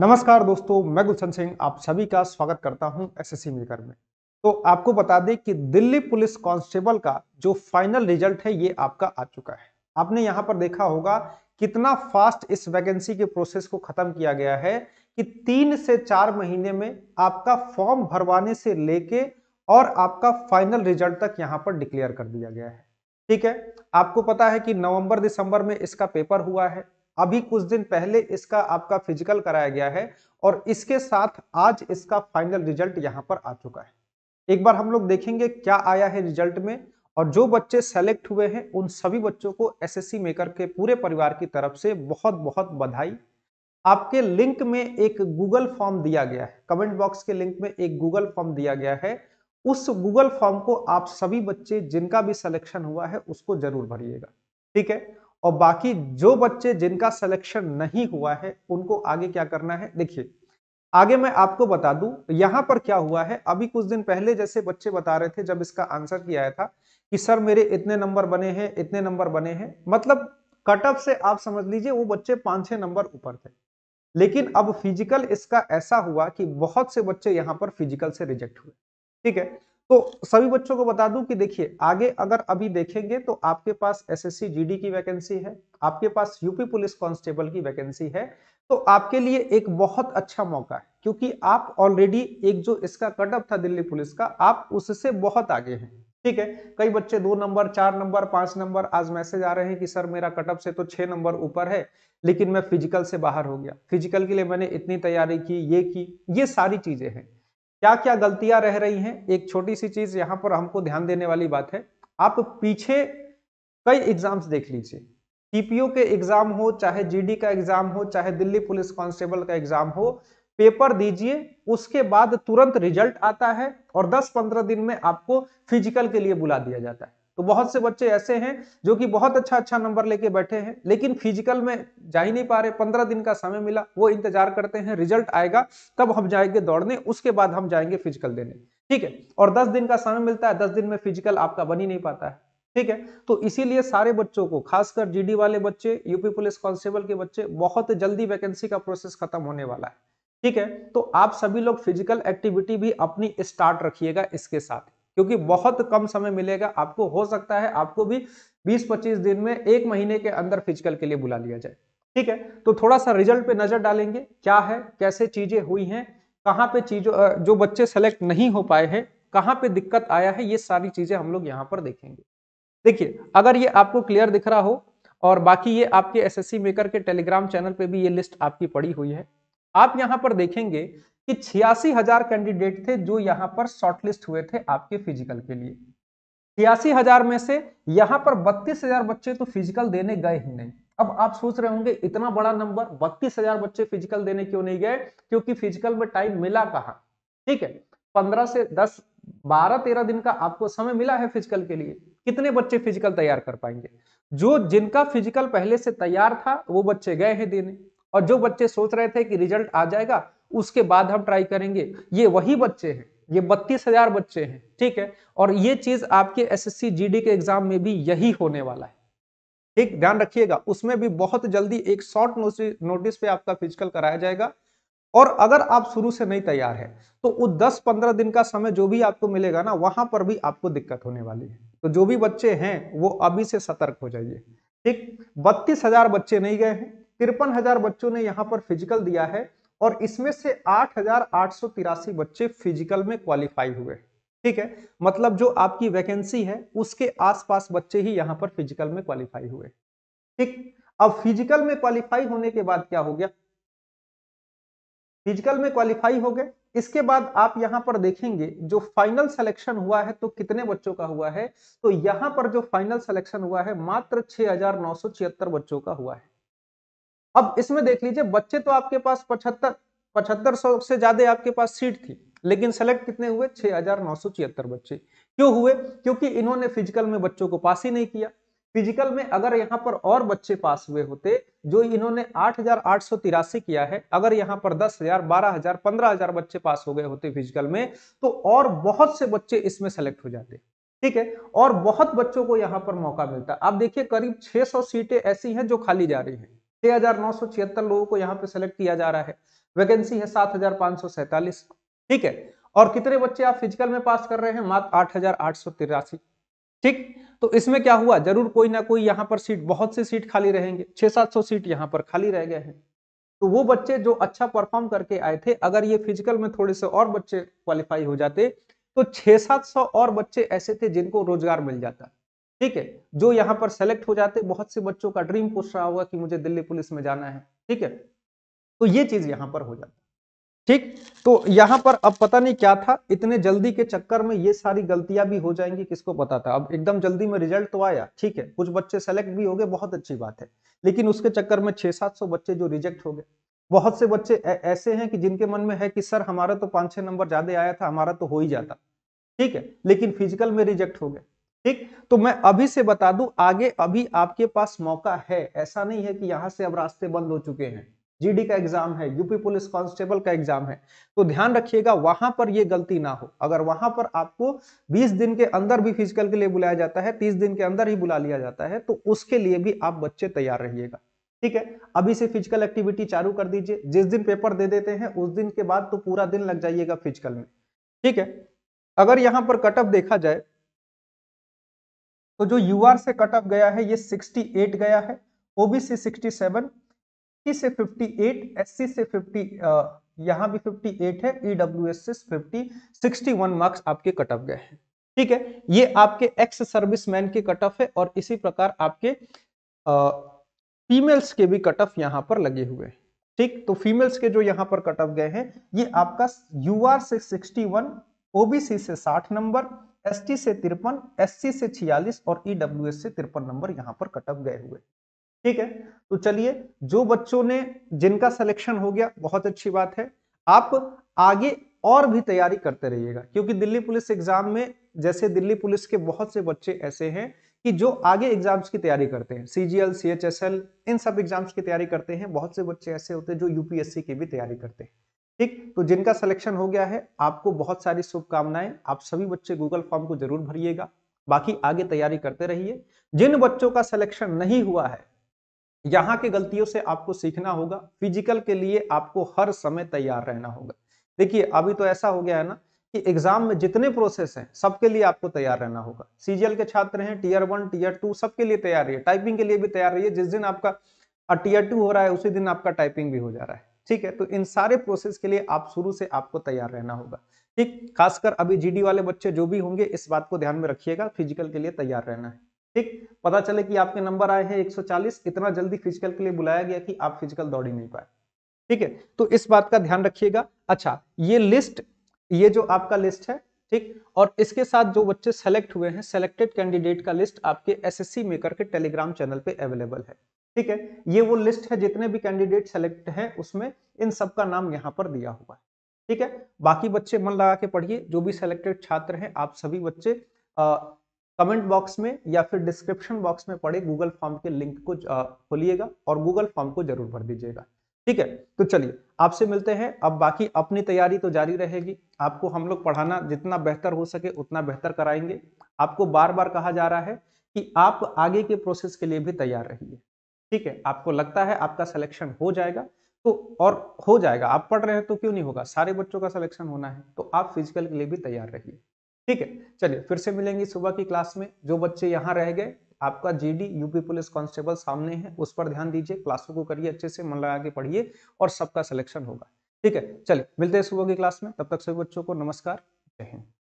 नमस्कार दोस्तों मैं गुलशन सिंह आप सभी का स्वागत करता हूं एसएससी मेकर में तो आपको बता दें कि दिल्ली पुलिस कांस्टेबल का जो फाइनल रिजल्ट है ये आपका आ चुका है आपने यहां पर देखा होगा कितना फास्ट इस वैकेंसी के प्रोसेस को खत्म किया गया है कि तीन से चार महीने में आपका फॉर्म भरवाने से लेके और आपका फाइनल रिजल्ट तक यहाँ पर डिक्लेयर कर दिया गया है ठीक है आपको पता है कि नवंबर दिसंबर में इसका पेपर हुआ है अभी कुछ दिन पहले इसका आपका फिजिकल कराया गया है और इसके साथ आज इसका फाइनल रिजल्ट यहां पर आ चुका है एक बार हम लोग देखेंगे क्या आया है रिजल्ट में और जो बच्चे सेलेक्ट हुए हैं उन सभी बच्चों को एसएससी मेकर के पूरे परिवार की तरफ से बहुत बहुत बधाई आपके लिंक में एक गूगल फॉर्म दिया गया है कमेंट बॉक्स के लिंक में एक गूगल फॉर्म दिया गया है उस गूगल फॉर्म को आप सभी बच्चे जिनका भी सिलेक्शन हुआ है उसको जरूर भरिएगा ठीक है और बाकी जो बच्चे जिनका सिलेक्शन नहीं हुआ है उनको आगे क्या करना है देखिए आगे मैं आपको बता दूं यहां पर क्या हुआ है अभी कुछ दिन पहले जैसे बच्चे बता रहे थे जब इसका आंसर किया आया था कि सर मेरे इतने नंबर बने हैं इतने नंबर बने हैं मतलब कट ऑफ से आप समझ लीजिए वो बच्चे पांच छह नंबर ऊपर थे लेकिन अब फिजिकल इसका ऐसा हुआ कि बहुत से बच्चे यहाँ पर फिजिकल से रिजेक्ट हुए ठीक है तो सभी बच्चों को बता दूं कि देखिए आगे अगर अभी देखेंगे तो आपके पास एसएससी जीडी की वैकेंसी है आपके पास यूपी पुलिस कांस्टेबल की वैकेंसी है तो आपके लिए एक बहुत अच्छा मौका है क्योंकि आप ऑलरेडी एक जो इसका कटअप था दिल्ली पुलिस का आप उससे बहुत आगे हैं ठीक है कई बच्चे दो नंबर चार नंबर पांच नंबर आज मैसेज आ रहे हैं कि सर मेरा कटअप से तो छह नंबर ऊपर है लेकिन मैं फिजिकल से बाहर हो गया फिजिकल के लिए मैंने इतनी तैयारी की ये की ये सारी चीजें हैं क्या क्या गलतियां रह रही हैं एक छोटी सी चीज यहां पर हमको ध्यान देने वाली बात है आप पीछे कई एग्जाम्स देख लीजिए टीपीओ के एग्जाम हो चाहे जीडी का एग्जाम हो चाहे दिल्ली पुलिस कांस्टेबल का एग्जाम हो पेपर दीजिए उसके बाद तुरंत रिजल्ट आता है और 10-15 दिन में आपको फिजिकल के लिए बुला दिया जाता है तो बहुत से बच्चे ऐसे हैं जो कि बहुत अच्छा अच्छा नंबर लेके बैठे हैं लेकिन फिजिकल में जा ही नहीं पा रहे पंद्रह दिन का समय मिला वो इंतजार करते हैं रिजल्ट आएगा तब हम जाएंगे दौड़ने उसके बाद हम जाएंगे फिजिकल देने ठीक है और दस दिन का समय मिलता है दस दिन में फिजिकल आपका बन ही नहीं पाता है ठीक है तो इसीलिए सारे बच्चों को खासकर जीडी वाले बच्चे यूपी पुलिस कांस्टेबल के बच्चे बहुत जल्दी वैकेंसी का प्रोसेस खत्म होने वाला है ठीक है तो आप सभी लोग फिजिकल एक्टिविटी भी अपनी स्टार्ट रखिएगा इसके साथ क्योंकि बहुत कम समय मिलेगा आपको हो सकता है आपको भी 20-25 दिन में एक महीने के अंदर फिजिकल के लिए बुला लिया जाए ठीक है तो थोड़ा सा रिजल्ट पे नजर डालेंगे क्या है कैसे चीजें हुई हैं कहाँ पे चीजों जो बच्चे सेलेक्ट नहीं हो पाए हैं कहाँ पे दिक्कत आया है ये सारी चीजें हम लोग यहाँ पर देखेंगे देखिए अगर ये आपको क्लियर दिख रहा हो और बाकी ये आपके एस मेकर के टेलीग्राम चैनल पर भी ये लिस्ट आपकी पड़ी हुई है आप यहाँ पर देखेंगे कि छियासी हजार कैंडिडेट थे जो यहाँ पर शॉर्टलिस्ट हुए थे आपके फिजिकल के लिए छियासी हजार में से यहाँ पर बत्तीस हजार बच्चे तो फिजिकल देने गए ही नहीं अब आप सोच रहे होंगे इतना बड़ा नंबर बत्तीस हजार बच्चे फिजिकल देने क्यों नहीं गए क्योंकि फिजिकल में टाइम मिला कहा ठीक है पंद्रह से दस बारह तेरह दिन का आपको समय मिला है फिजिकल के लिए कितने बच्चे फिजिकल तैयार कर पाएंगे जो जिनका फिजिकल पहले से तैयार था वो बच्चे गए हैं देने और जो बच्चे सोच रहे थे कि रिजल्ट आ जाएगा उसके बाद हम ट्राई करेंगे ये वही बच्चे हैं ये बत्तीस हजार बच्चे हैं ठीक है और ये चीज आपके एसएससी जीडी के एग्जाम में भी यही होने वाला है ठीक ध्यान रखिएगा उसमें भी बहुत जल्दी एक शॉर्ट नोटिस पे आपका फिजिकल कराया जाएगा और अगर आप शुरू से नहीं तैयार है तो वो दस पंद्रह दिन का समय जो भी आपको मिलेगा ना वहां पर भी आपको दिक्कत होने वाली है तो जो भी बच्चे हैं वो अभी से सतर्क हो जाइए ठीक बत्तीस हजार बच्चे नहीं गए हैं तिरपन हजार बच्चों ने यहाँ पर फिजिकल दिया है और इसमें से आठ बच्चे फिजिकल में क्वालिफाई हुए ठीक है मतलब जो आपकी वैकेंसी है उसके आसपास बच्चे ही यहां पर फिजिकल में क्वालिफाई हुए ठीक अब फिजिकल में क्वालिफाई होने के बाद क्या हो गया फिजिकल में क्वालिफाई हो गए इसके बाद आप यहां पर देखेंगे जो फाइनल सिलेक्शन हुआ है तो कितने बच्चों का हुआ है तो यहां पर जो फाइनल सिलेक्शन हुआ है मात्र छिहत्तर बच्चों का हुआ है अब इसमें देख लीजिए बच्चे तो आपके पास पचहत्तर पचहत्तर सौ से ज्यादा आपके पास सीट थी लेकिन सेलेक्ट कितने हुए छिहत्तर बच्चे क्यों हुए क्योंकि इन्होंने फिजिकल में बच्चों को पास ही नहीं किया फिजिकल में अगर यहाँ पर और बच्चे पास हुए होते जो इन्होंने आठ किया है अगर यहाँ पर दस हजार बारह हजार पंद्रह हजार बच्चे पास हो गए होते फिजिकल में तो और बहुत से बच्चे इसमें सेलेक्ट हो जाते ठीक है और बहुत बच्चों को यहाँ पर मौका मिलता आप देखिए करीब 600 सीटें ऐसी हैं जो खाली जा रही हैं हजार लोगों को यहाँ पे सेलेक्ट किया जा रहा है वैकेंसी है सात ठीक है और कितने बच्चे आप फिजिकल में पास कर रहे हैं मात्र आठ ठीक तो इसमें क्या हुआ जरूर कोई ना कोई यहाँ पर सीट बहुत सी सीट खाली रहेंगे छह सात सौ सीट यहाँ पर खाली रह गए हैं तो वो बच्चे जो अच्छा परफॉर्म करके आए थे अगर ये फिजिकल में थोड़े से और बच्चे क्वालिफाई हो जाते तो छह सात सौ और बच्चे ऐसे थे जिनको रोजगार मिल जाता ठीक है जो यहाँ पर सेलेक्ट हो जाते बहुत से बच्चों का ड्रीम पूछ रहा होगा कि मुझे दिल्ली पुलिस में जाना है ठीक है तो ये चीज यहाँ पर हो जाती ठीक तो यहाँ पर अब पता नहीं क्या था इतने जल्दी के चक्कर में ये सारी गलतियां भी हो जाएंगी किसको पता था अब एकदम जल्दी में रिजल्ट तो आया ठीक है कुछ बच्चे सेलेक्ट भी हो गए बहुत अच्छी बात है लेकिन उसके चक्कर में छह सात सौ बच्चे जो रिजेक्ट हो गए बहुत से बच्चे ऐसे हैं कि जिनके मन में है कि सर हमारा तो पांच छह नंबर ज्यादा आया था हमारा तो हो ही जाता ठीक है लेकिन फिजिकल में रिजेक्ट हो गए ठीक तो मैं अभी से बता दूं आगे अभी आपके पास मौका है ऐसा नहीं है कि यहां से अब रास्ते बंद हो चुके हैं जीडी का एग्जाम है यूपी पुलिस कांस्टेबल का एग्जाम है तो ध्यान रखिएगा वहां पर यह गलती ना हो अगर वहां पर आपको 20 दिन के अंदर भी फिजिकल के लिए बुलाया जाता है 30 दिन के अंदर ही बुला लिया जाता है तो उसके लिए भी आप बच्चे तैयार रहिएगा ठीक है अभी से फिजिकल एक्टिविटी चालू कर दीजिए जिस दिन पेपर दे देते हैं उस दिन के बाद तो पूरा दिन लग जाइएगा फिजिकल में ठीक है अगर यहाँ पर कटअप देखा जाए तो जो यू से कट ऑफ गया है ये 68 गया है ओबीसी 67 एससी से 58 एससी से 50 आ, यहाँ भी 58 है ईडब्ल्यू e एस से 50 61 मार्क्स आपके कट ऑफ गए हैं ठीक है ये आपके एक्स सर्विसमैन के कट ऑफ है और इसी प्रकार आपके फीमेल्स के भी कट ऑफ यहाँ पर लगे हुए हैं ठीक तो फीमेल्स के जो यहाँ पर कट ऑफ गए हैं ये आपका यू से सिक्सटी ओबीसी से साठ नंबर एसटी से तिरपन एससी से छियालीस और ईडब्ल्यू e से तिरपन नंबर यहाँ पर कटअप गए हुए ठीक है तो चलिए जो बच्चों ने जिनका सिलेक्शन हो गया बहुत अच्छी बात है आप आगे और भी तैयारी करते रहिएगा क्योंकि दिल्ली पुलिस एग्जाम में जैसे दिल्ली पुलिस के बहुत से बच्चे ऐसे हैं कि जो आगे एग्जाम्स की तैयारी करते हैं सीजीएल सीएचएसएल इन सब एग्जाम्स की तैयारी करते हैं बहुत से बच्चे ऐसे होते हैं जो यूपीएससी की भी तैयारी करते हैं ठीक तो जिनका सिलेक्शन हो गया है आपको बहुत सारी शुभकामनाएं आप सभी बच्चे गूगल फॉर्म को जरूर भरिएगा बाकी आगे तैयारी करते रहिए जिन बच्चों का सिलेक्शन नहीं हुआ है यहाँ की गलतियों से आपको सीखना होगा फिजिकल के लिए आपको हर समय तैयार रहना होगा देखिए अभी तो ऐसा हो गया है ना कि एग्जाम में जितने प्रोसेस हैं सबके लिए आपको तैयार रहना होगा सीजीएल के छात्र हैं टीयर वन टीयर टू सबके लिए तैयार रहिए टाइपिंग के लिए भी तैयार रहिए जिस दिन आपका टीयर टू हो रहा है उसी दिन आपका टाइपिंग भी हो जा रहा है ठीक है तो इन सारे प्रोसेस के लिए आप शुरू से आपको तैयार रहना होगा ठीक खासकर अभी जीडी वाले बच्चे जो भी होंगे इस बात को ध्यान में रखिएगा फिजिकल के लिए तैयार रहना है ठीक पता चले कि आपके नंबर आए हैं 140 इतना जल्दी फिजिकल के लिए बुलाया गया कि आप फिजिकल दौड़ ही नहीं पाए ठीक है तो इस बात का ध्यान रखिएगा अच्छा ये लिस्ट ये जो आपका लिस्ट है ठीक और इसके साथ जो बच्चे सेलेक्ट हुए हैं सेलेक्टेड कैंडिडेट का लिस्ट आपके एस मेकर के टेलीग्राम चैनल पे अवेलेबल है ठीक है ये वो लिस्ट है जितने भी कैंडिडेट सेलेक्ट हैं उसमें इन सब का नाम यहाँ पर दिया हुआ है ठीक है बाकी बच्चे मन लगा के पढ़िए जो भी सेलेक्टेड छात्र हैं आप सभी बच्चे आ, कमेंट बॉक्स में या फिर डिस्क्रिप्शन बॉक्स में पढ़े गूगल फॉर्म के लिंक को खोलिएगा और गूगल फॉर्म को जरूर भर दीजिएगा ठीक है तो चलिए आपसे मिलते हैं अब बाकी अपनी तैयारी तो जारी रहेगी आपको हम लोग पढ़ाना जितना बेहतर हो सके उतना बेहतर कराएंगे आपको बार बार कहा जा रहा है कि आप आगे के प्रोसेस के लिए भी तैयार रहिए ठीक है आपको लगता है आपका सिलेक्शन हो जाएगा तो और हो जाएगा आप पढ़ रहे हैं तो क्यों नहीं होगा सारे बच्चों का सिलेक्शन होना है तो आप फिजिकल के लिए भी तैयार रहिए ठीक है चलिए फिर से मिलेंगे सुबह की क्लास में जो बच्चे यहाँ रह गए आपका जीडी यूपी पुलिस कांस्टेबल सामने है उस पर ध्यान दीजिए क्लासों को करिए अच्छे से मन लगा के पढ़िए और सबका सिलेक्शन होगा ठीक है चलिए मिलते हैं सुबह की क्लास में तब तक सभी बच्चों को नमस्कार जय हिंद